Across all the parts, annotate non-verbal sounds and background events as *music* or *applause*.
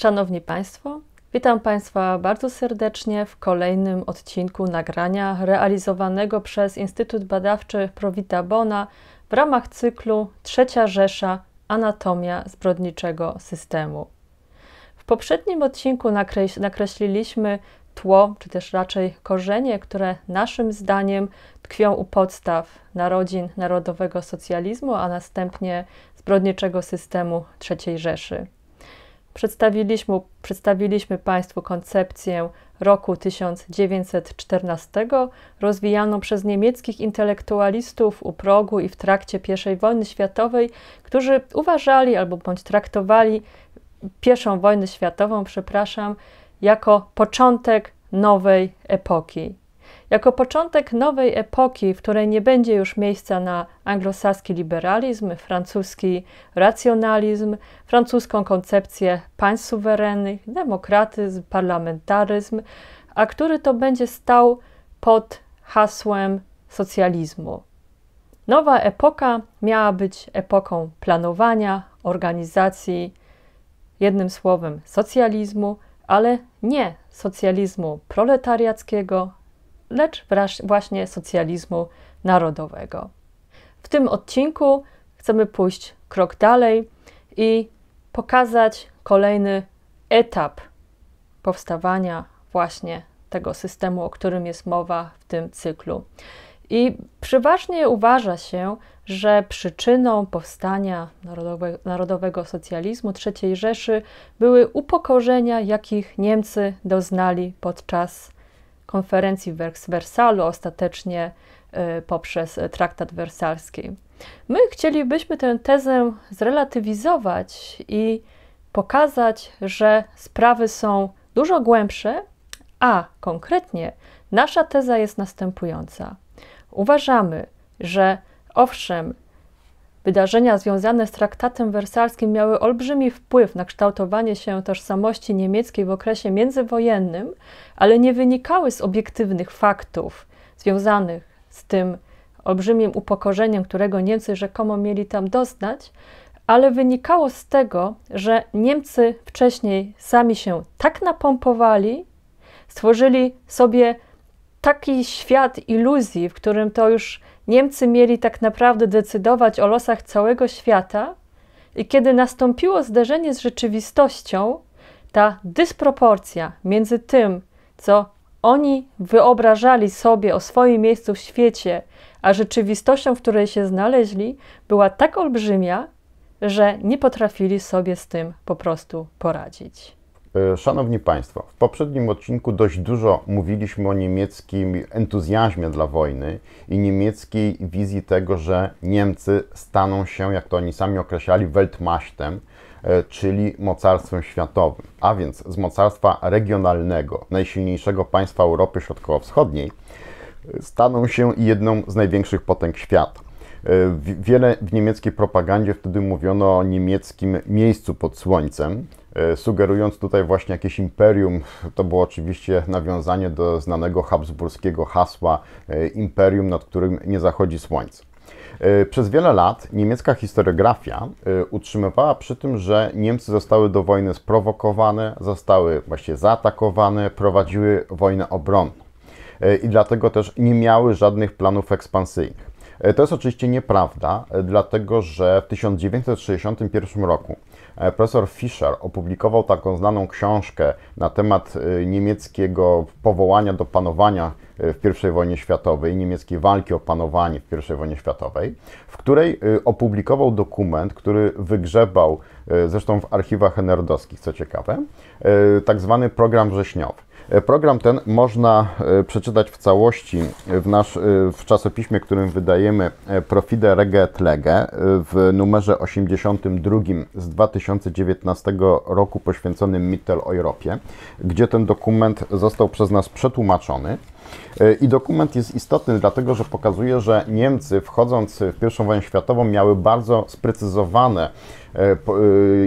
Szanowni Państwo, witam Państwa bardzo serdecznie w kolejnym odcinku nagrania realizowanego przez Instytut Badawczy Provita Bona w ramach cyklu Trzecia Rzesza Anatomia zbrodniczego systemu. W poprzednim odcinku nakreś nakreśliliśmy tło, czy też raczej korzenie, które naszym zdaniem tkwią u podstaw narodzin narodowego socjalizmu, a następnie zbrodniczego systemu III Rzeszy. Przedstawiliśmy, przedstawiliśmy Państwu koncepcję roku 1914, rozwijaną przez niemieckich intelektualistów u progu i w trakcie I wojny światowej, którzy uważali albo bądź traktowali I wojnę światową, przepraszam, jako początek nowej epoki. Jako początek nowej epoki, w której nie będzie już miejsca na anglosaski liberalizm, francuski racjonalizm, francuską koncepcję państw suwerennych, demokratyzm, parlamentaryzm, a który to będzie stał pod hasłem socjalizmu. Nowa epoka miała być epoką planowania, organizacji, jednym słowem socjalizmu, ale nie socjalizmu proletariackiego, lecz właśnie socjalizmu narodowego. W tym odcinku chcemy pójść krok dalej i pokazać kolejny etap powstawania właśnie tego systemu, o którym jest mowa w tym cyklu. I przeważnie uważa się, że przyczyną powstania narodowe, narodowego socjalizmu III Rzeszy były upokorzenia, jakich Niemcy doznali podczas konferencji w Wersalu, ostatecznie y, poprzez y, traktat wersalski. My chcielibyśmy tę tezę zrelatywizować i pokazać, że sprawy są dużo głębsze, a konkretnie nasza teza jest następująca. Uważamy, że owszem, Wydarzenia związane z traktatem wersalskim miały olbrzymi wpływ na kształtowanie się tożsamości niemieckiej w okresie międzywojennym, ale nie wynikały z obiektywnych faktów związanych z tym olbrzymim upokorzeniem, którego Niemcy rzekomo mieli tam doznać, ale wynikało z tego, że Niemcy wcześniej sami się tak napompowali, stworzyli sobie taki świat iluzji, w którym to już Niemcy mieli tak naprawdę decydować o losach całego świata, i kiedy nastąpiło zderzenie z rzeczywistością, ta dysproporcja między tym, co oni wyobrażali sobie o swoim miejscu w świecie, a rzeczywistością, w której się znaleźli, była tak olbrzymia, że nie potrafili sobie z tym po prostu poradzić. E, szanowni Państwo, w poprzednim odcinku dość dużo mówiliśmy o niemieckim entuzjazmie dla wojny i niemieckiej wizji tego, że Niemcy staną się, jak to oni sami określali, Weltmachtem, e, czyli mocarstwem światowym, a więc z mocarstwa regionalnego, najsilniejszego państwa Europy Środkowo-Wschodniej, staną się jedną z największych potęg świata. E, wiele w niemieckiej propagandzie wtedy mówiono o niemieckim miejscu pod słońcem, E, sugerując tutaj właśnie jakieś imperium. To było oczywiście nawiązanie do znanego habsburskiego hasła e, imperium, nad którym nie zachodzi słońce. E, przez wiele lat niemiecka historiografia utrzymywała przy tym, że Niemcy zostały do wojny sprowokowane, zostały właśnie zaatakowane, prowadziły wojnę obronną i dlatego też nie miały żadnych planów ekspansyjnych. To jest oczywiście nieprawda, dlatego że w 1961 roku E, profesor Fischer opublikował taką znaną książkę na temat e, niemieckiego powołania do panowania e, w I wojnie światowej, niemieckiej walki o panowanie w I wojnie światowej, w której opublikował dokument, który wygrzebał zresztą w archiwach enerdowskich, co ciekawe, tak zwany program wrześniowy. Program ten można e, przeczytać w całości w, nasz, e, w czasopiśmie, którym wydajemy e, Profide Reget Lege w numerze 82 z 2019 roku poświęconym Mittel Europie, gdzie ten dokument został przez nas przetłumaczony. I dokument jest istotny, dlatego że pokazuje, że Niemcy wchodząc w I wojnę światową miały bardzo sprecyzowane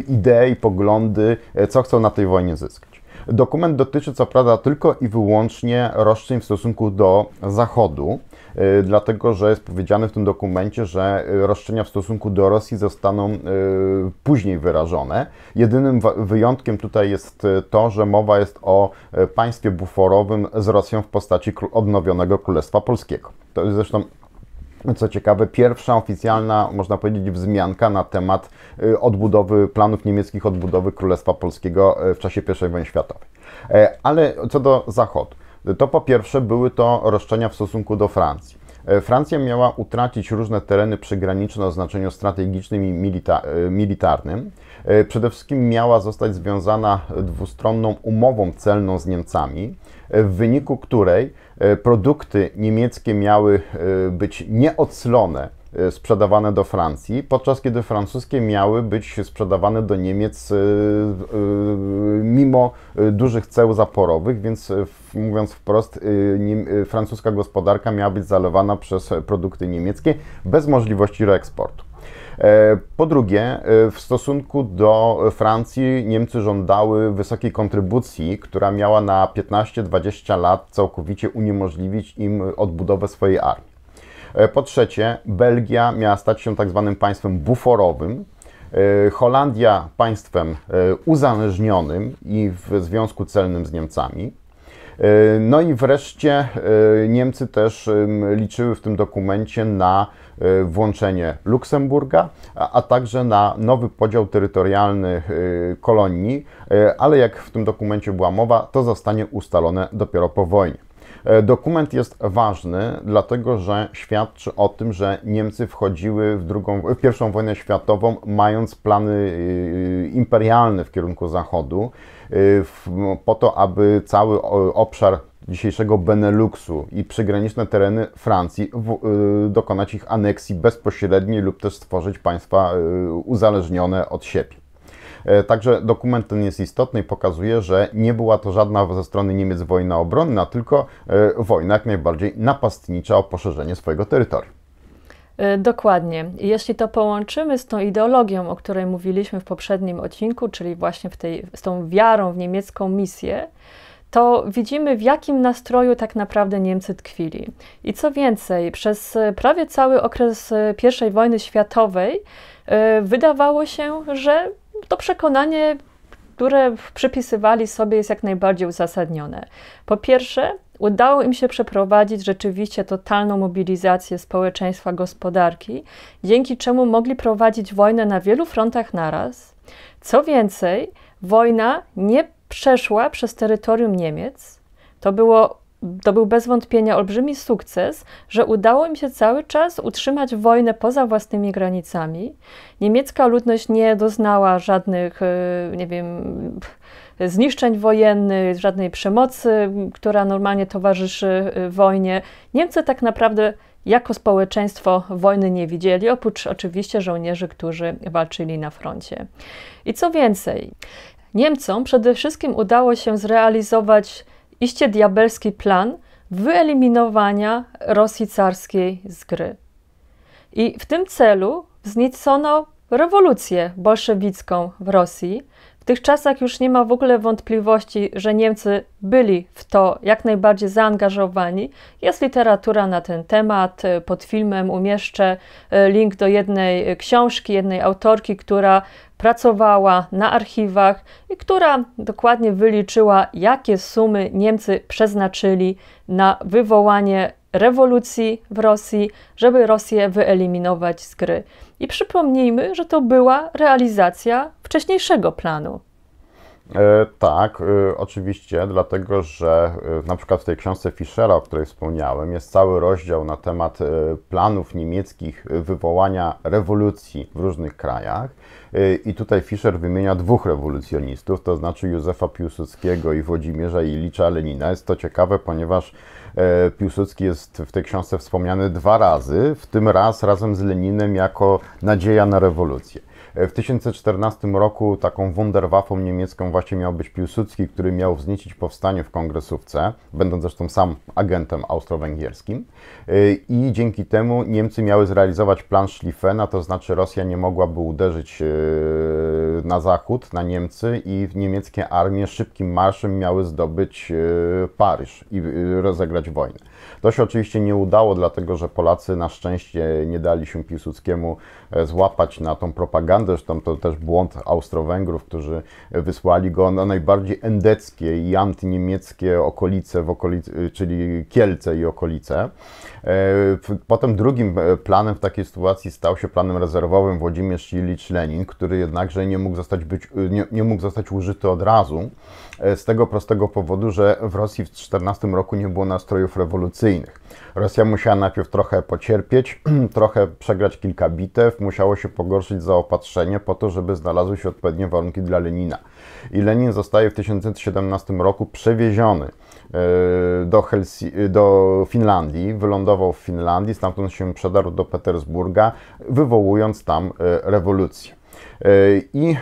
idee i poglądy, co chcą na tej wojnie zyskać. Dokument dotyczy co prawda tylko i wyłącznie roszczeń w stosunku do Zachodu, y, dlatego że jest powiedziane w tym dokumencie, że y, roszczenia w stosunku do Rosji zostaną y, później wyrażone. Jedynym wyjątkiem tutaj jest to, że mowa jest o państwie buforowym z Rosją w postaci odnowionego Królestwa Polskiego. To jest zresztą co ciekawe, pierwsza oficjalna, można powiedzieć, wzmianka na temat y, odbudowy, planów niemieckich odbudowy Królestwa Polskiego y, w czasie I wojny światowej. E, ale co do Zachodu, to po pierwsze były to roszczenia w stosunku do Francji. E, Francja miała utracić różne tereny przygraniczne o znaczeniu strategicznym i milita e, militarnym. E, przede wszystkim miała zostać związana dwustronną umową celną z Niemcami, w wyniku której produkty niemieckie miały być nieodslone Y, sprzedawane do Francji, podczas kiedy francuskie miały być sprzedawane do Niemiec y, y, mimo dużych ceł zaporowych, więc mówiąc wprost, francuska gospodarka miała być zalewana przez produkty niemieckie bez możliwości reeksportu. E, po drugie, w stosunku do Francji Niemcy żądały wysokiej kontrybucji, która miała na 15-20 lat całkowicie uniemożliwić im odbudowę swojej armii. E, po trzecie, Belgia miała stać się tak zwanym państwem buforowym, e, Holandia państwem e, uzależnionym i w związku celnym z Niemcami. No i wreszcie Niemcy też liczyły w tym dokumencie na włączenie Luksemburga, a, a także na nowy podział terytorialny kolonii, ale jak w tym dokumencie była mowa, to zostanie ustalone dopiero po wojnie. E, dokument jest ważny, dlatego że świadczy o tym, że Niemcy wchodziły w, drugą, w pierwszą wojnę światową, mając plany e, e, imperialne w kierunku Zachodu, po to, aby cały obszar dzisiejszego Beneluxu i przygraniczne tereny Francji, w, dokonać ich aneksji bezpośredniej lub też stworzyć państwa uzależnione od siebie. E, także dokument ten jest istotny i pokazuje, że nie była to żadna ze strony Niemiec wojna obronna, tylko e, wojna jak najbardziej napastnicza o poszerzenie swojego terytorium. E, dokładnie. Jeśli to połączymy z tą ideologią, o której mówiliśmy w poprzednim odcinku, czyli właśnie tej, z tą wiarą w niemiecką misję, to widzimy, w jakim nastroju tak naprawdę Niemcy tkwili. I co więcej, przez prawie cały okres I wojny światowej wydawało się, że to przekonanie, które przypisywali sobie, jest jak najbardziej uzasadnione. Po pierwsze, udało im się przeprowadzić rzeczywiście totalną mobilizację społeczeństwa, gospodarki, dzięki czemu mogli prowadzić wojnę na wielu frontach naraz. Co więcej, wojna nie przeszła przez terytorium Niemiec. To było to był bez wątpienia olbrzymi sukces, że udało im się cały czas utrzymać wojnę poza własnymi granicami. Niemiecka ludność nie doznała żadnych, e, nie wiem, zniszczeń wojennych, żadnej przemocy, która normalnie towarzyszy e, wojnie. Niemcy tak naprawdę jako społeczeństwo wojny nie widzieli, oprócz oczywiście żołnierzy, którzy walczyli na froncie. I co więcej, Niemcom przede wszystkim udało się zrealizować iście diabelski plan wyeliminowania Rosji carskiej z gry. I w tym celu wzniecono rewolucję bolszewicką w Rosji. W tych czasach już nie ma w ogóle wątpliwości, że Niemcy byli w to jak najbardziej zaangażowani. Jest literatura na ten temat. Pod filmem umieszczę e, link do jednej książki, jednej autorki, która pracowała na archiwach która dokładnie wyliczyła, jakie sumy Niemcy przeznaczyli na wywołanie rewolucji w Rosji, żeby Rosję wyeliminować z gry. I przypomnijmy, że to była realizacja wcześniejszego planu. E, tak, e, oczywiście, dlatego że e, na przykład w tej książce Fischera, o której wspomniałem, jest cały rozdział na temat planów niemieckich wywołania rewolucji w różnych krajach. I tutaj Fischer wymienia dwóch rewolucjonistów, to znaczy Józefa Piłsudskiego i Włodzimierza Ilicza Lenina. Jest to ciekawe, ponieważ Piłsudski jest w tej książce wspomniany dwa razy, w tym raz razem z Leninem jako nadzieja na rewolucję. E, w 1014 roku taką Wunderwaffą niemiecką właśnie miał być Piłsudski, który miał wzniecić powstanie w kongresówce, będąc zresztą sam agentem austro-węgierskim. E, I dzięki temu Niemcy miały zrealizować plan Schlieffena, to znaczy Rosja nie mogłaby uderzyć e, na zachód, na Niemcy i niemieckie armie szybkim marszem miały zdobyć Paryż i rozegrać wojnę. To się oczywiście nie udało, dlatego że Polacy na szczęście nie dali się Piłsudskiemu złapać na tą propagandę, Tajwan, zresztą to też błąd Austro-Węgrów, którzy wysłali go na najbardziej endeckie i antyniemieckie okolice, w okolicy, czyli Kielce i okolice. E, potem drugim planem w takiej sytuacji stał się planem rezerwowym Włodzimierz Ilicz Lenin, który jednakże nie mógł zostać, być, nie, nie mógł zostać użyty od razu, E, z tego prostego powodu, że w Rosji w 2014 roku nie było nastrojów rewolucyjnych. Rosja musiała najpierw trochę pocierpieć, *clears throat* trochę przegrać kilka bitew, musiało się pogorszyć zaopatrzenie po to, żeby znalazły się odpowiednie warunki dla Lenina. I Lenin zostaje w 1917 roku przewieziony e, do, Helsi- do Finlandii, wylądował w Finlandii, stamtąd się przedarł do Petersburga, wywołując tam e, rewolucję. E, I e,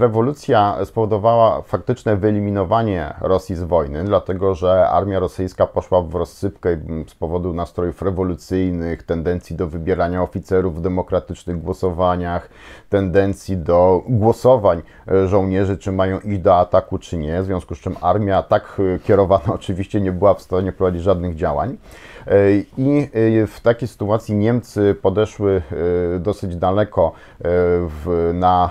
rewolucja spowodowała faktyczne wyeliminowanie Rosji z wojny, dlatego że armia rosyjska poszła w rozsypkę z powodu nastrojów rewolucyjnych, tendencji do wybierania oficerów w demokratycznych głosowaniach, tendencji do głosowań e, żołnierzy, czy mają iść do ataku, czy nie. W związku z czym armia tak kierowana *laughs* oczywiście nie była w stanie prowadzić żadnych działań. I w takiej sytuacji Niemcy podeszły dosyć daleko na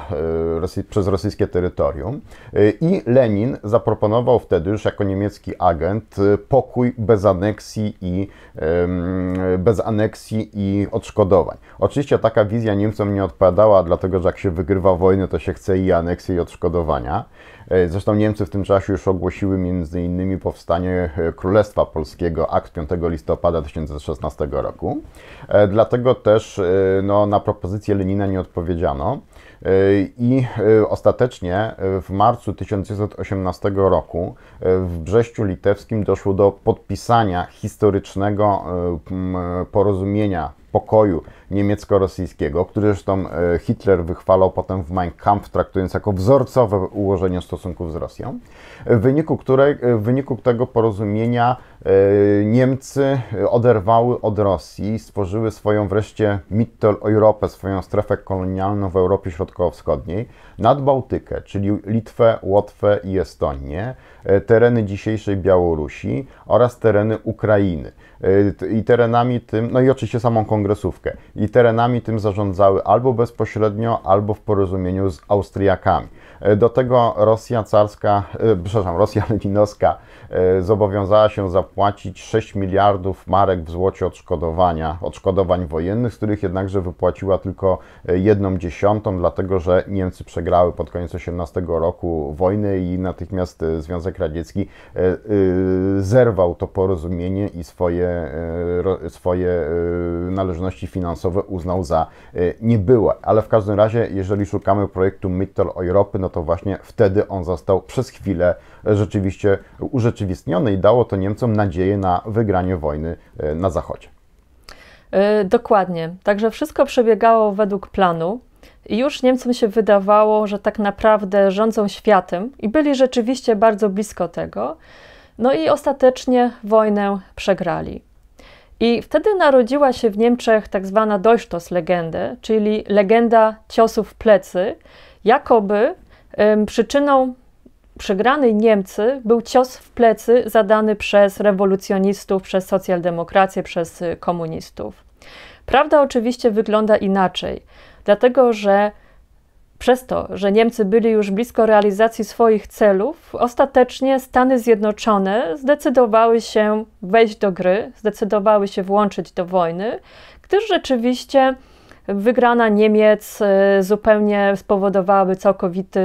E, przez rosyjskie terytorium. E, I Lenin zaproponował wtedy już jako niemiecki agent e, pokój bez aneksji i, bez aneksji i odszkodowań. Oczywiście taka wizja Niemcom nie odpowiadała, dlatego że jak się wygrywa wojnę, to się chce i aneksji, i odszkodowania. Zresztą Niemcy w tym czasie już ogłosiły m.in. powstanie Królestwa Polskiego, akt 5 listopada 2016 roku. Dlatego też no, na propozycję Lenina nie odpowiedziano. I y, ostatecznie y, w marcu 1918 roku y, w Brześciu Litewskim doszło do podpisania historycznego porozumienia pokoju niemiecko-rosyjskiego, który zresztą e, Hitler wychwalał potem w Mein Kampf, traktując jako wzorcowe ułożenie stosunków z Rosją, w wyniku, której, e, w wyniku tego porozumienia e, Niemcy oderwały od Rosji, stworzyły swoją wreszcie Mitteleuropę, swoją strefę kolonialną w Europie Środkowo-Wschodniej, nad Bałtykę, czyli Litwę, Łotwę i Estonię, tereny dzisiejszej Białorusi oraz tereny Ukrainy. I terenami tym, no i oczywiście samą kongresówkę i terenami tym zarządzały albo bezpośrednio, albo w porozumieniu z Austriakami. E, do tego Rosja carska, e, przepraszam, Rosja *laughs* Leninowska e, zobowiązała się zapłacić 6 miliardów marek w złocie odszkodowania, odszkodowań wojennych, z których jednakże wypłaciła tylko jedną dziesiątą, dlatego że Niemcy przegrały pod koniec 18 roku wojny i natychmiast Związek Radziecki zerwał to porozumienie i swoje, swoje należności finansowe finansowe uznał za e, niebyłe. Ale w każdym razie, jeżeli szukamy projektu Mittal Europy, no to właśnie wtedy on został przez chwilę rzeczywiście urzeczywistniony i dało to Niemcom nadzieję na wygranie wojny e, na Zachodzie. E, dokładnie. Także wszystko przebiegało według planu. I już Niemcom się wydawało, że tak naprawdę rządzą światem i byli rzeczywiście bardzo blisko tego. No i ostatecznie wojnę przegrali. I wtedy narodziła się w Niemczech tak zwana Deutschtos-legendę, czyli legenda ciosów w plecy, jakoby przyczyną przegranej Niemcy był cios w plecy zadany przez rewolucjonistów, przez socjaldemokrację, przez komunistów. Prawda oczywiście wygląda inaczej, dlatego że przez to, że Niemcy byli już blisko realizacji swoich celów, ostatecznie Stany Zjednoczone zdecydowały się wejść do gry, zdecydowały się włączyć do wojny, gdyż rzeczywiście wygrana Niemiec e, zupełnie spowodowałaby całkowity,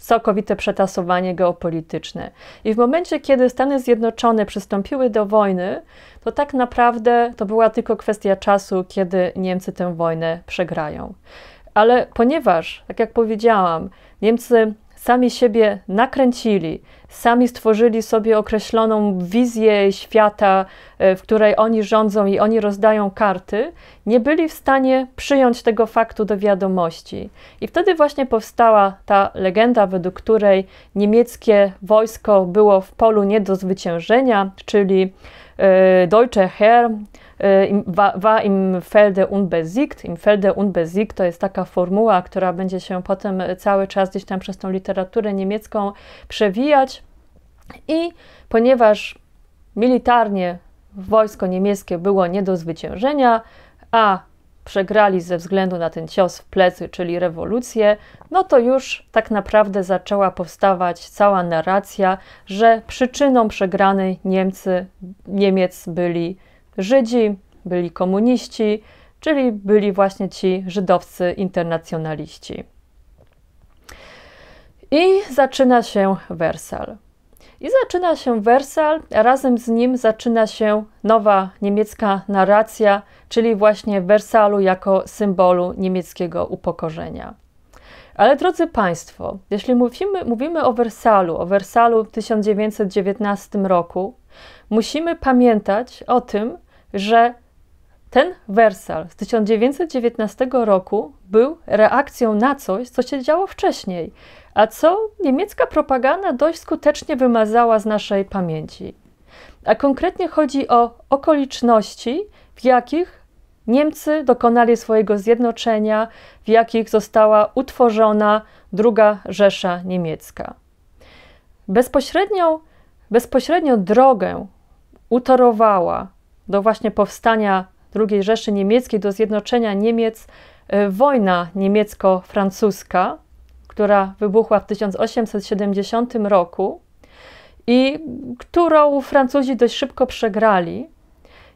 całkowite przetasowanie geopolityczne. I w momencie, kiedy Stany Zjednoczone przystąpiły do wojny, to tak naprawdę to była tylko kwestia czasu, kiedy Niemcy tę wojnę przegrają. Ale ponieważ, tak jak powiedziałam, Niemcy sami siebie nakręcili, sami stworzyli sobie określoną wizję świata, e, w której oni rządzą i oni rozdają karty, nie byli w stanie przyjąć tego faktu do wiadomości. I wtedy właśnie powstała ta legenda, według której niemieckie wojsko było w polu nie do zwyciężenia, czyli e, Deutsche Heer Y, war im Felde unbesiegt. Im Felde unbesiegt to jest taka formuła, która będzie się potem y, cały czas gdzieś tam przez tą literaturę niemiecką przewijać. I ponieważ militarnie wojsko niemieckie było nie do zwyciężenia, a przegrali ze względu na ten cios w plecy, czyli rewolucję, no to już tak naprawdę zaczęła powstawać cała narracja, że przyczyną przegranej Niemcy, Niemiec byli Żydzi, byli komuniści, czyli byli właśnie ci żydowscy internacjonaliści. I zaczyna się Wersal. I zaczyna się Wersal, a razem z nim zaczyna się nowa niemiecka narracja, czyli właśnie Wersalu jako symbolu niemieckiego upokorzenia. Ale drodzy Państwo, jeśli mówimy, mówimy o Wersalu, o Wersalu w 1919 roku, Musimy pamiętać o tym, że ten wersal z 1919 roku był reakcją na coś, co się działo wcześniej, a co niemiecka propaganda dość skutecznie wymazała z naszej pamięci. A konkretnie chodzi o okoliczności, w jakich Niemcy dokonali swojego zjednoczenia, w jakich została utworzona II Rzesza Niemiecka. Bezpośrednią bezpośrednio drogę utorowała do właśnie powstania II Rzeszy Niemieckiej, do zjednoczenia Niemiec, e, wojna niemiecko-francuska, która wybuchła w 1870 roku i którą Francuzi dość szybko przegrali.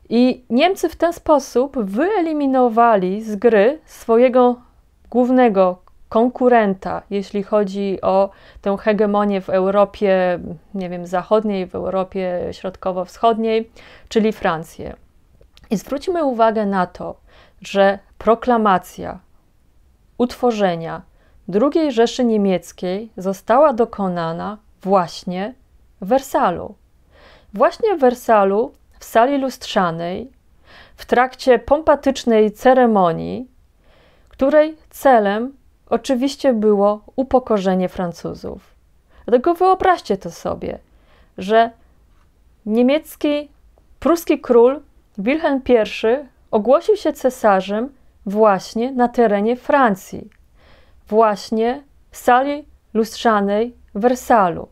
I Niemcy w ten sposób wyeliminowali z gry swojego głównego konkurenta, jeśli chodzi o tę hegemonię w Europie, nie wiem, zachodniej, w Europie środkowo-wschodniej, czyli Francję. I zwróćmy uwagę na to, że proklamacja utworzenia II Rzeszy Niemieckiej została dokonana właśnie w Wersalu. Właśnie w Wersalu, w sali lustrzanej, w trakcie pompatycznej ceremonii, której celem oczywiście było upokorzenie Francuzów. Dlatego wyobraźcie to sobie, że niemiecki, pruski król Wilhelm I ogłosił się cesarzem właśnie na terenie Francji, właśnie w sali lustrzanej w Wersalu.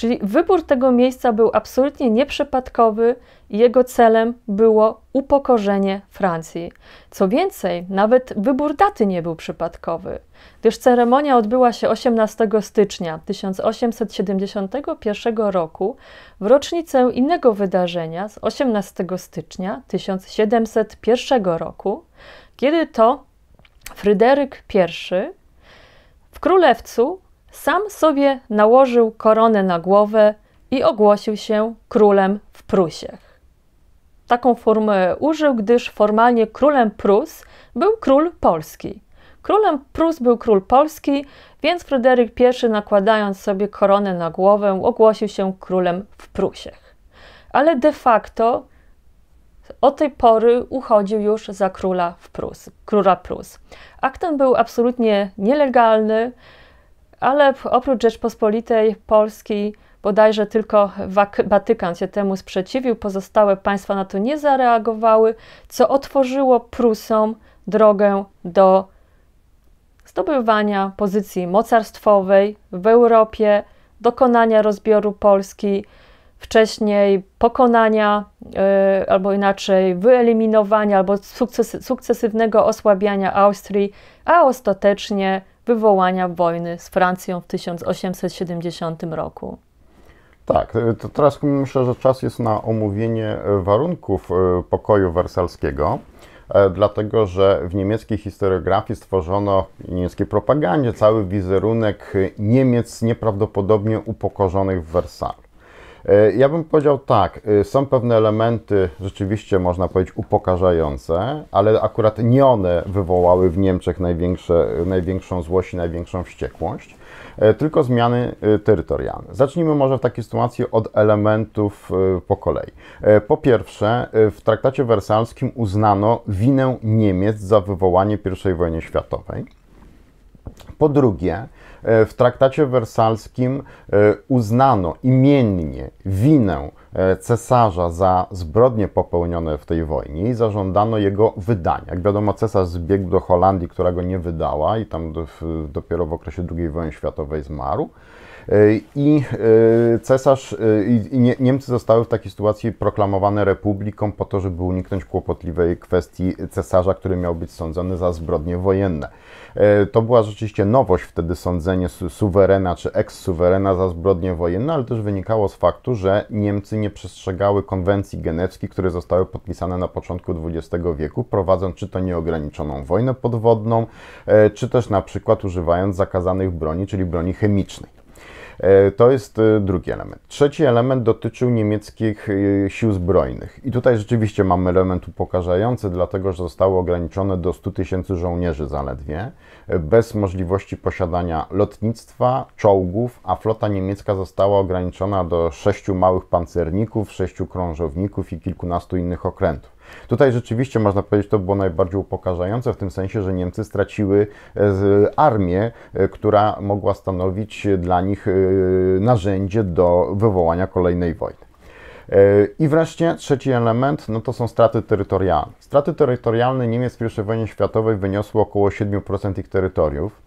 Czyli wybór tego miejsca był absolutnie nieprzypadkowy i jego celem było upokorzenie Francji. Co więcej, nawet wybór daty nie był przypadkowy, gdyż ceremonia odbyła się 18 stycznia 1871 roku w rocznicę innego wydarzenia z 18 stycznia 1701 roku, kiedy to Fryderyk I w królewcu sam sobie nałożył koronę na głowę i ogłosił się królem w Prusiech. Taką formę użył, gdyż formalnie królem Prus był król polski. Królem Prus był król polski, więc Fryderyk I, nakładając sobie koronę na głowę, ogłosił się królem w Prusiech. Ale de facto od tej pory uchodził już za króla w Prus, króla Prus. Akt ten był absolutnie nielegalny, ale oprócz Rzeczpospolitej Polskiej bodajże tylko Watykan się temu sprzeciwił, pozostałe państwa na to nie zareagowały, co otworzyło Prusom drogę do zdobywania pozycji mocarstwowej w Europie, dokonania rozbioru Polski, wcześniej pokonania, yy, albo inaczej wyeliminowania, albo sukces, sukcesywnego osłabiania Austrii, a ostatecznie wywołania wojny z Francją w 1870 roku. Tak, y, to teraz myślę, że czas jest na omówienie warunków y, pokoju wersalskiego, e, dlatego że w niemieckiej historiografii stworzono niemieckiej propagandzie cały wizerunek y, Niemiec nieprawdopodobnie upokorzonych w Wersalu. E, ja bym powiedział tak, e, są pewne elementy rzeczywiście można powiedzieć upokarzające, ale akurat nie one wywołały w Niemczech największe, największą złość i największą wściekłość, e, tylko zmiany terytorialne. Zacznijmy może w takiej sytuacji od elementów po kolei. Po pierwsze, w traktacie wersalskim uznano winę Niemiec za wywołanie I wojny światowej. Po drugie, E, w traktacie wersalskim e, uznano imiennie winę E, cesarza za zbrodnie popełnione w tej wojnie i zażądano jego wydania. Jak wiadomo, cesarz zbiegł do Holandii, która go nie wydała i tam dopiero w okresie II wojny światowej zmarł. E, I e, cesarz, i Niemcy zostały w takiej sytuacji proklamowane republiką po to, żeby uniknąć kłopotliwej kwestii cesarza, który miał być sądzony za zbrodnie wojenne. To była rzeczywiście nowość wtedy sądzenie suwerena czy eks-suwerena za zbrodnie wojenne, ale też wynikało z faktu, że Niemcy nie przestrzegały konwencji genewskich, które zostały podpisane na początku XX wieku, prowadząc czy to nieograniczoną wojnę podwodną, e, czy też na przykład używając zakazanych broni, czyli broni chemicznej. E, to jest e, drugi element. Trzeci element dotyczył niemieckich e, sił zbrojnych. I tutaj rzeczywiście mamy element upokarzający, dlatego że zostały ograniczone do 100 tysięcy żołnierzy zaledwie, bez możliwości posiadania lotnictwa, czołgów, a flota niemiecka została ograniczona do sześciu małych pancerników, sześciu krążowników i kilkunastu innych okrętów. Tutaj rzeczywiście można powiedzieć, to było najbardziej upokarzające w tym sensie, że Niemcy straciły e, armię, e, która mogła stanowić dla nich e, narzędzie do wywołania kolejnej wojny. I wreszcie trzeci element, no to są straty terytorialne. Straty terytorialne Niemiec w I wojnie światowej wyniosły około 7% ich terytoriów,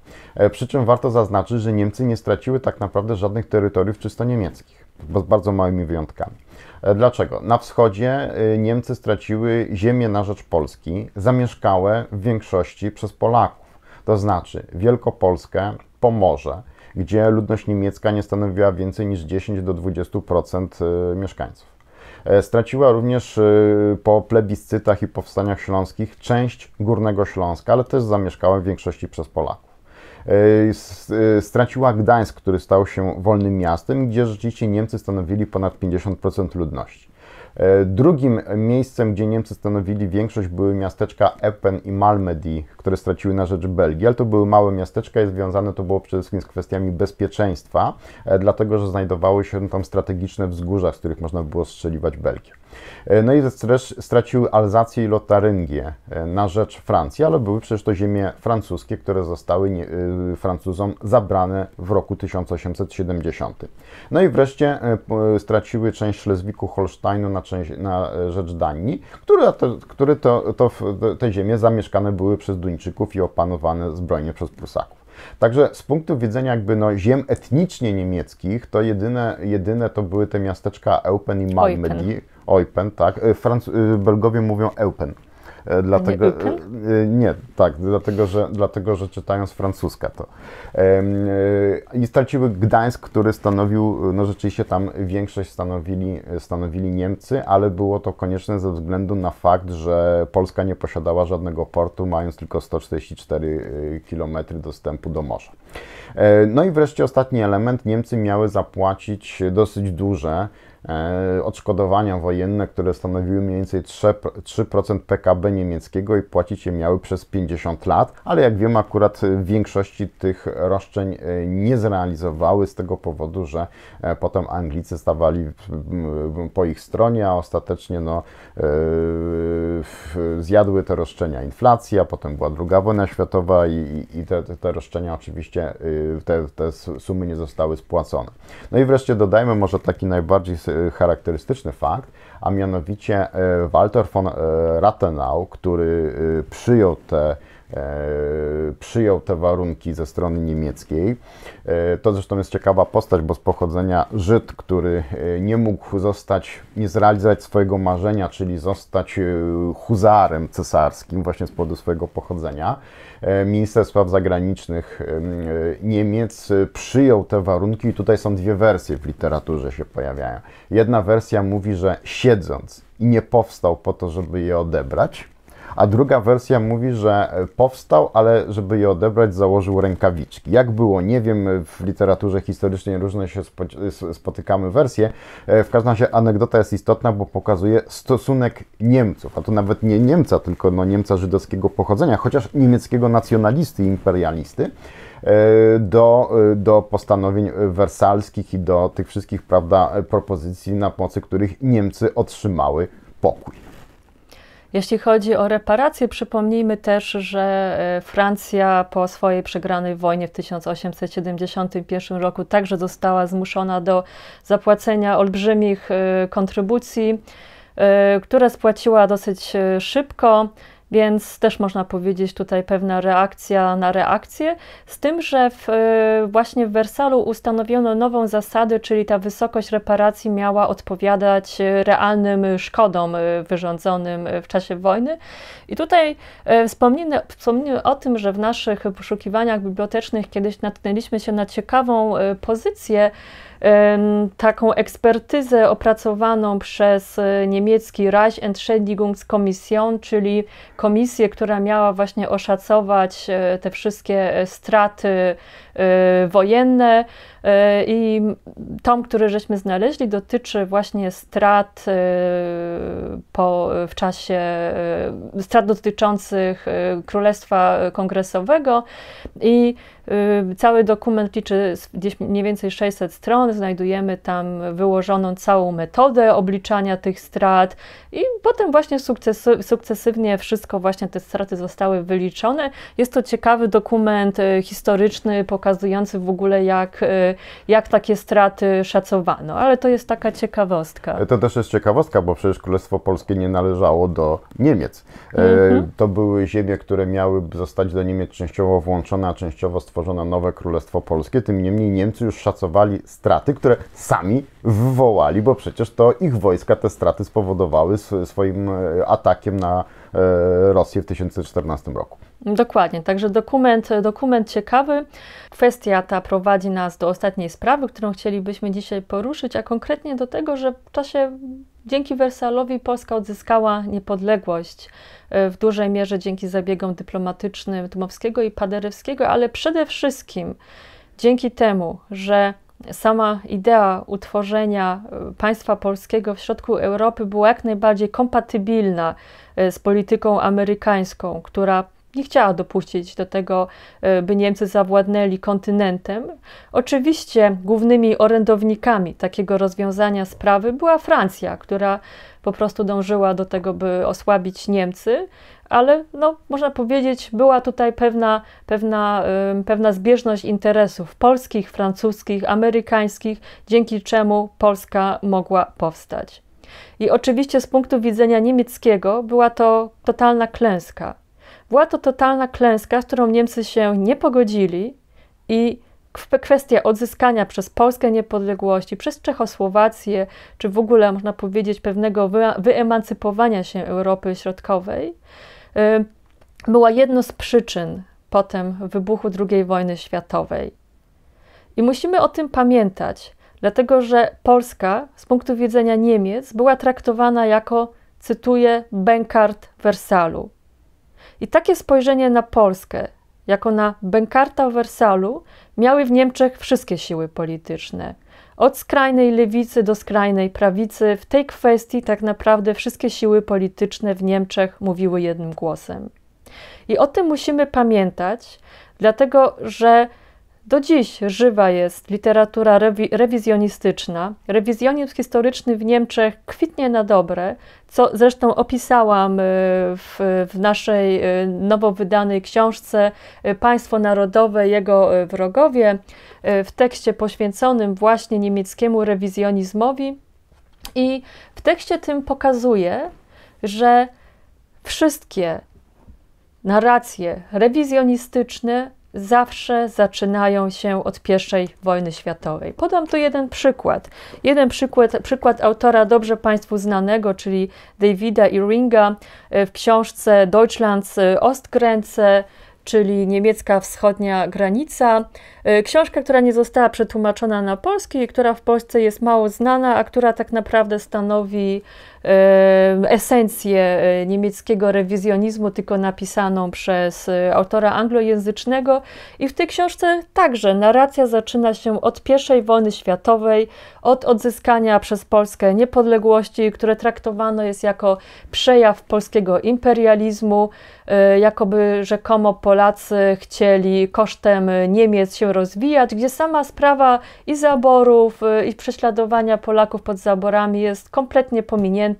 przy czym warto zaznaczyć, że Niemcy nie straciły tak naprawdę żadnych terytoriów czysto niemieckich, bo z bardzo małymi wyjątkami. Dlaczego? Na wschodzie y, Niemcy straciły ziemię na rzecz Polski, zamieszkałe w większości przez Polaków, to znaczy Wielkopolskę, Pomorze, gdzie ludność niemiecka nie stanowiła więcej niż 10 do 20% y, mieszkańców. E, straciła również y, po plebiscytach i powstaniach śląskich część Górnego Śląska, ale też zamieszkała w większości przez Polaków. E, e, straciła Gdańsk, który stał się wolnym miastem, gdzie rzeczywiście Niemcy stanowili ponad 50% ludności. E, drugim miejscem, gdzie Niemcy stanowili większość, były miasteczka Eppen i Malmedy, które straciły na rzecz Belgii, ale to były małe miasteczka i związane to było przede wszystkim z kwestiami bezpieczeństwa, dlatego że znajdowały się tam strategiczne wzgórza, z których można było strzeliwać Belgię. E, no i stracił Alzację i Lotaryngię e, na rzecz Francji, ale były przecież to ziemie francuskie, które zostały e, Francuzom zabrane w roku 1870. No i wreszcie straciły część Szlezwiku Holsteinu na, część, na rzecz Danii, które, to, które to, to te ziemie zamieszkane były przez Duńczyków i opanowane zbrojnie przez Prusaków. Także z punktu widzenia jakby no, ziem etnicznie niemieckich, to jedyne, jedyne to były te miasteczka Eupen i Malmedy, Open, tak. E, Franc e, Belgowie mówią Eupen. E, dlatego, nie, nie, tak, dlatego że, dlatego, że czytając francuska to. I straciły Gdańsk, który stanowił, no rzeczywiście tam większość stanowili, stanowili Niemcy, ale było to konieczne ze względu na fakt, że Polska nie posiadała żadnego portu, mając tylko 144 km dostępu do morza. No i wreszcie ostatni element, Niemcy miały zapłacić dosyć duże E, odszkodowania wojenne, które stanowiły mniej więcej 3%, 3% PKB niemieckiego i płacić je miały przez 50 lat, ale jak wiem akurat e, w większości tych roszczeń e, nie zrealizowały z tego powodu, że potem Anglicy stawali po ich stronie, a ostatecznie no, zjadły te roszczenia inflacja, potem była druga wojna światowa i, i te, te roszczenia oczywiście, te, te sumy nie zostały spłacone. No i wreszcie dodajmy może taki najbardziej charakterystyczny fakt, a mianowicie e, Walter von e, Rathenau, który e, przyjął te E, przyjął te warunki ze strony niemieckiej. E, to zresztą jest ciekawa postać, bo z pochodzenia Żyd, który e, nie mógł zostać, nie zrealizować swojego marzenia, czyli zostać huzarem cesarskim właśnie z powodu swojego pochodzenia. Minister Spraw Zagranicznych Niemiec przyjął te warunki i tutaj są dwie wersje w literaturze się pojawiają. Jedna wersja mówi, że siedząc i nie powstał po to, żeby je odebrać, a druga wersja mówi, że e, powstał, ale żeby je odebrać, założył rękawiczki. Jak było, nie wiem, e, w literaturze historycznej różne się e, spotykamy wersje. W każdym razie anegdota jest istotna, bo pokazuje stosunek Niemców, a tu nawet nie Niemca, tylko no Niemca żydowskiego pochodzenia, chociaż niemieckiego nacjonalisty i imperialisty do, do postanowień wersalskich i do tych wszystkich prawda, propozycji, na mocy których Niemcy otrzymały pokój. Jeśli chodzi o reparacje, przypomnijmy też, że e, Francja po swojej przegranej wojnie w 1871 roku także została zmuszona do zapłacenia olbrzymich e, kontrybucji, e, które spłaciła dosyć szybko. Więc też można powiedzieć tutaj pewna reakcja na reakcję, z tym, że w, y, właśnie w Wersalu ustanowiono nową zasadę, czyli ta wysokość reparacji miała odpowiadać y, realnym szkodom y, wyrządzonym w czasie wojny. I tutaj wspomnimy, wspomnimy o tym, że w naszych poszukiwaniach bibliotecznych kiedyś natknęliśmy się na ciekawą pozycję, taką ekspertyzę opracowaną przez e, niemiecki Reichsentschädigungskommission, czyli komisję, która miała właśnie oszacować e, te wszystkie e, straty Y, wojenne y, i tom, który żeśmy znaleźli dotyczy właśnie strat y, po, w czasie, strat dotyczących Królestwa Kongresowego i cały dokument liczy gdzieś mniej więcej 600 stron, znajdujemy tam wyłożoną całą metodę obliczania tych strat i potem właśnie sukcesy, sukcesywnie wszystko właśnie te straty zostały wyliczone. Jest to ciekawy dokument historyczny, po pokazujący w ogóle, jak, y, jak takie straty szacowano. Ale to jest taka ciekawostka. E, to też jest ciekawostka, bo przecież Królestwo Polskie nie należało do Niemiec. E, mhm. To były ziemie, które miały zostać do Niemiec częściowo włączone, a częściowo stworzone nowe Królestwo Polskie. Tym niemniej Niemcy już szacowali straty, które sami wywołali, bo przecież to ich wojska te straty spowodowały swoim e, atakiem na Rosję w 1914 roku. Dokładnie, także dokument, dokument ciekawy. Kwestia ta prowadzi nas do ostatniej sprawy, którą chcielibyśmy dzisiaj poruszyć, a konkretnie do tego, że w czasie dzięki Wersalowi Polska odzyskała niepodległość e, w dużej mierze dzięki zabiegom dyplomatycznym Dmowskiego i Paderewskiego, ale przede wszystkim dzięki temu, że sama idea utworzenia e, państwa polskiego w środku Europy była jak najbardziej kompatybilna e, z polityką amerykańską, która nie chciała dopuścić do tego, e, by Niemcy zawładnęli kontynentem. Oczywiście głównymi orędownikami takiego rozwiązania sprawy była Francja, która po prostu dążyła do tego, by osłabić Niemcy, ale no, można powiedzieć, była tutaj pewna, pewna, pewna zbieżność interesów polskich, francuskich, amerykańskich, dzięki czemu Polska mogła powstać. I oczywiście z punktu widzenia niemieckiego była to totalna klęska. Była to totalna klęska, z którą Niemcy się nie pogodzili i kwestia odzyskania przez Polskę niepodległości, przez Czechosłowację, czy w ogóle można powiedzieć pewnego wyemancypowania się Europy Środkowej, y, była jedną z przyczyn potem wybuchu II wojny światowej. I musimy o tym pamiętać, dlatego że Polska z punktu widzenia Niemiec była traktowana jako, cytuję, bękart Wersalu. I takie spojrzenie na Polskę, jako na bękarta Wersalu, miały w Niemczech wszystkie siły polityczne. Od skrajnej lewicy do skrajnej prawicy, w tej kwestii tak naprawdę wszystkie siły polityczne w Niemczech mówiły jednym głosem. I o tym musimy pamiętać, dlatego że do dziś żywa jest literatura rewi rewizjonistyczna. Rewizjonizm historyczny w Niemczech kwitnie na dobre, co zresztą opisałam y, w, w naszej y, nowo wydanej książce y, Państwo Narodowe, jego wrogowie, w tekście poświęconym właśnie niemieckiemu rewizjonizmowi. I w tekście tym pokazuje, że wszystkie narracje rewizjonistyczne zawsze zaczynają się od I wojny światowej. Podam tu jeden przykład. Jeden przykład, przykład autora dobrze Państwu znanego, czyli Davida Iringa e, w książce Deutschlands e, Ostgrenze, czyli niemiecka wschodnia granica. E, książka, która nie została przetłumaczona na polski, i która w Polsce jest mało znana, a która tak naprawdę stanowi E, esencję e, niemieckiego rewizjonizmu, tylko napisaną przez e, autora anglojęzycznego. I w tej książce także narracja zaczyna się od I wojny światowej, od odzyskania przez Polskę niepodległości, które traktowano jest jako przejaw polskiego imperializmu, jakoby rzekomo Polacy chcieli kosztem Niemiec się rozwijać, gdzie sama sprawa i zaborów, i prześladowania Polaków pod zaborami jest kompletnie pominięta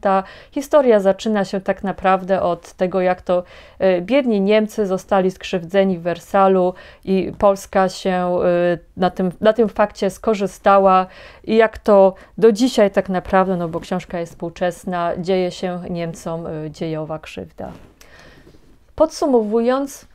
Historia zaczyna się tak naprawdę od tego, jak to e, biedni Niemcy zostali skrzywdzeni w Wersalu i Polska się e, na tym, na tym fakcie skorzystała i jak to do dzisiaj tak naprawdę, no bo książka jest współczesna, dzieje się Niemcom e, dziejowa krzywda. Podsumowując,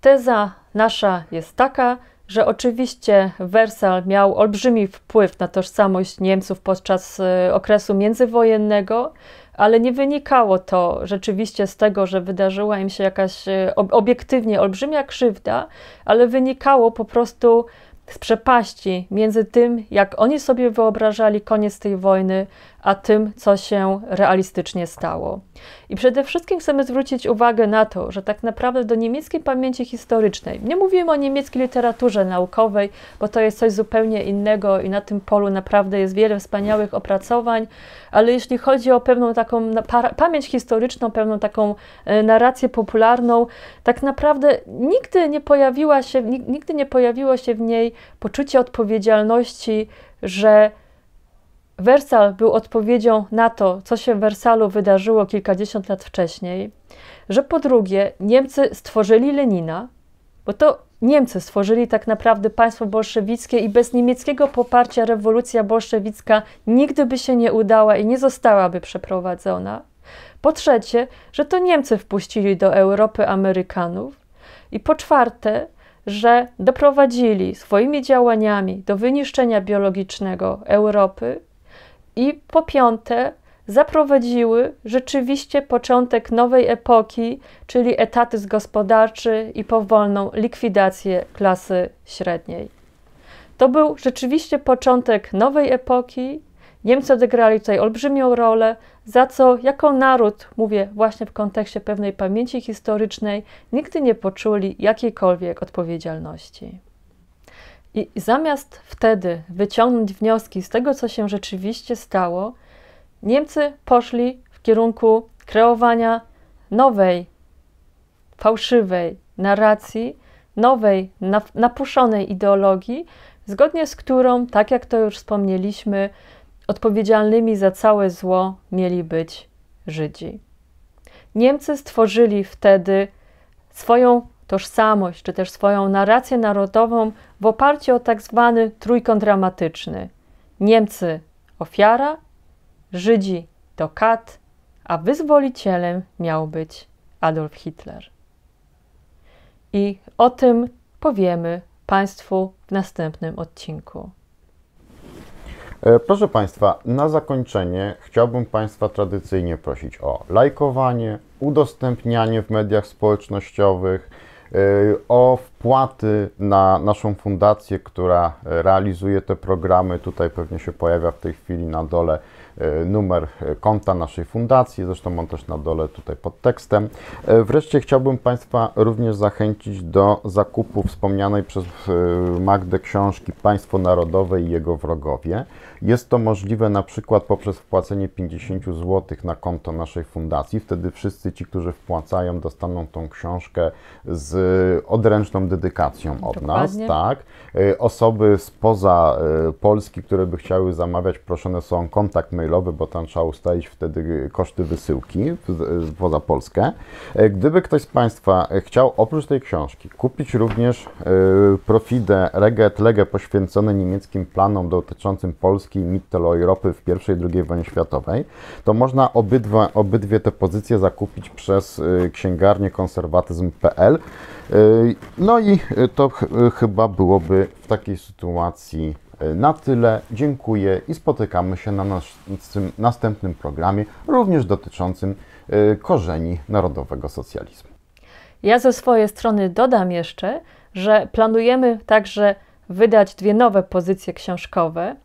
teza nasza jest taka, że oczywiście Wersal miał olbrzymi wpływ na tożsamość Niemców podczas y, okresu międzywojennego, ale nie wynikało to rzeczywiście z tego, że wydarzyła im się jakaś y, obiektywnie olbrzymia krzywda, ale wynikało po prostu z przepaści między tym, jak oni sobie wyobrażali koniec tej wojny, a tym, co się realistycznie stało. I przede wszystkim chcemy zwrócić uwagę na to, że tak naprawdę do niemieckiej pamięci historycznej, nie mówimy o niemieckiej literaturze naukowej, bo to jest coś zupełnie innego i na tym polu naprawdę jest wiele wspaniałych opracowań, ale jeśli chodzi o pewną taką pamięć historyczną, pewną taką e, narrację popularną, tak naprawdę nigdy nie pojawiła się, nigdy nie pojawiło się w niej poczucie odpowiedzialności, że Wersal był odpowiedzią na to, co się w Wersalu wydarzyło kilkadziesiąt lat wcześniej, że po drugie Niemcy stworzyli Lenina, bo to Niemcy stworzyli tak naprawdę państwo bolszewickie i bez niemieckiego poparcia rewolucja bolszewicka nigdy by się nie udała i nie zostałaby przeprowadzona. Po trzecie, że to Niemcy wpuścili do Europy Amerykanów. I po czwarte, że doprowadzili swoimi działaniami do wyniszczenia biologicznego Europy i po piąte, zaprowadziły rzeczywiście początek nowej epoki, czyli etatyzm gospodarczy i powolną likwidację klasy średniej. To był rzeczywiście początek nowej epoki. Niemcy odegrali tutaj olbrzymią rolę, za co jako naród, mówię właśnie w kontekście pewnej pamięci historycznej, nigdy nie poczuli jakiejkolwiek odpowiedzialności. I zamiast wtedy wyciągnąć wnioski z tego, co się rzeczywiście stało, Niemcy poszli w kierunku kreowania nowej, fałszywej narracji, nowej, napuszonej ideologii, zgodnie z którą, tak jak to już wspomnieliśmy, odpowiedzialnymi za całe zło mieli być Żydzi. Niemcy stworzyli wtedy swoją tożsamość czy też swoją narrację narodową w oparciu o tak zwany trójkąt dramatyczny. Niemcy ofiara, Żydzi to kat, a wyzwolicielem miał być Adolf Hitler. I o tym powiemy Państwu w następnym odcinku. E, proszę Państwa, na zakończenie chciałbym Państwa tradycyjnie prosić o lajkowanie, udostępnianie w mediach społecznościowych, E, o wpłaty na naszą fundację, która e, realizuje te programy. Tutaj pewnie się pojawia w tej chwili na dole e, numer konta naszej fundacji, zresztą on też na dole tutaj pod tekstem. Wreszcie chciałbym Państwa również zachęcić do zakupu wspomnianej przez Magdę książki Państwo Narodowe i jego wrogowie. Jest to możliwe na przykład poprzez wpłacenie 50 zł na konto naszej fundacji. Wtedy wszyscy ci, którzy wpłacają, dostaną tą książkę z odręczną dedykacją od Dokładnie. nas. Tak. Y, osoby spoza y, Polski, które by chciały zamawiać, proszone są o kontakt mailowy, bo tam trzeba ustalić wtedy y, koszty wysyłki poza Polskę. Gdyby ktoś z Państwa chciał oprócz tej książki kupić również profidę Reget Lege poświęcone niemieckim planom dotyczącym Polski, Polski Europy w I i II wojnie światowej, to można obydwa, obydwie te pozycje zakupić przez y, księgarnię konserwatyzm.pl. Y, no i to ch y, chyba byłoby w takiej sytuacji na tyle. Dziękuję i spotykamy się na naszym następnym programie, również dotyczącym korzeni narodowego socjalizmu. Ja ze swojej strony dodam jeszcze, że planujemy także wydać dwie nowe pozycje książkowe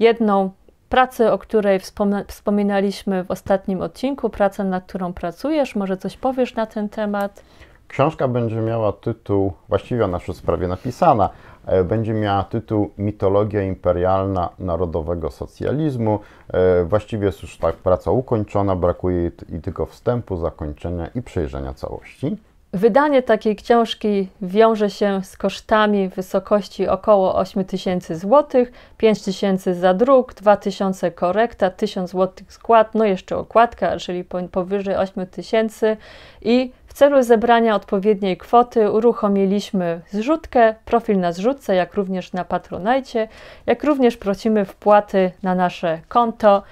jedną pracę, o której wspominaliśmy w ostatnim odcinku, pracę, nad którą pracujesz. Może coś powiesz na ten temat? Książka będzie miała tytuł, właściwie ona już jest prawie napisana, e, będzie miała tytuł Mitologia imperialna narodowego socjalizmu. E, właściwie jest już tak praca ukończona, brakuje jej tylko wstępu, zakończenia i przejrzenia całości. Wydanie takiej książki wiąże się z kosztami w wysokości około tysięcy złotych, 5 tysięcy za druk, tysiące korekta, 1000 złotych skład, no jeszcze okładka, czyli powyżej tysięcy, i w celu zebrania odpowiedniej kwoty uruchomiliśmy zrzutkę, profil na zrzutce, jak również na Patronajcie, jak również prosimy wpłaty na nasze konto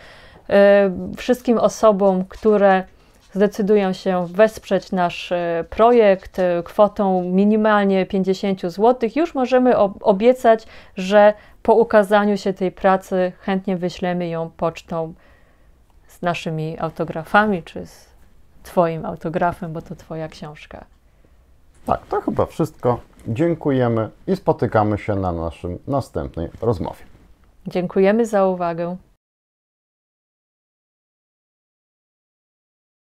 e, wszystkim osobom, które zdecydują się wesprzeć nasz e, projekt e, kwotą minimalnie 50 zł, już możemy obiecać, że po ukazaniu się tej pracy chętnie wyślemy ją pocztą z naszymi autografami czy z Twoim autografem, bo to Twoja książka. Tak, to chyba wszystko. Dziękujemy i spotykamy się na naszym następnej rozmowie. Dziękujemy za uwagę.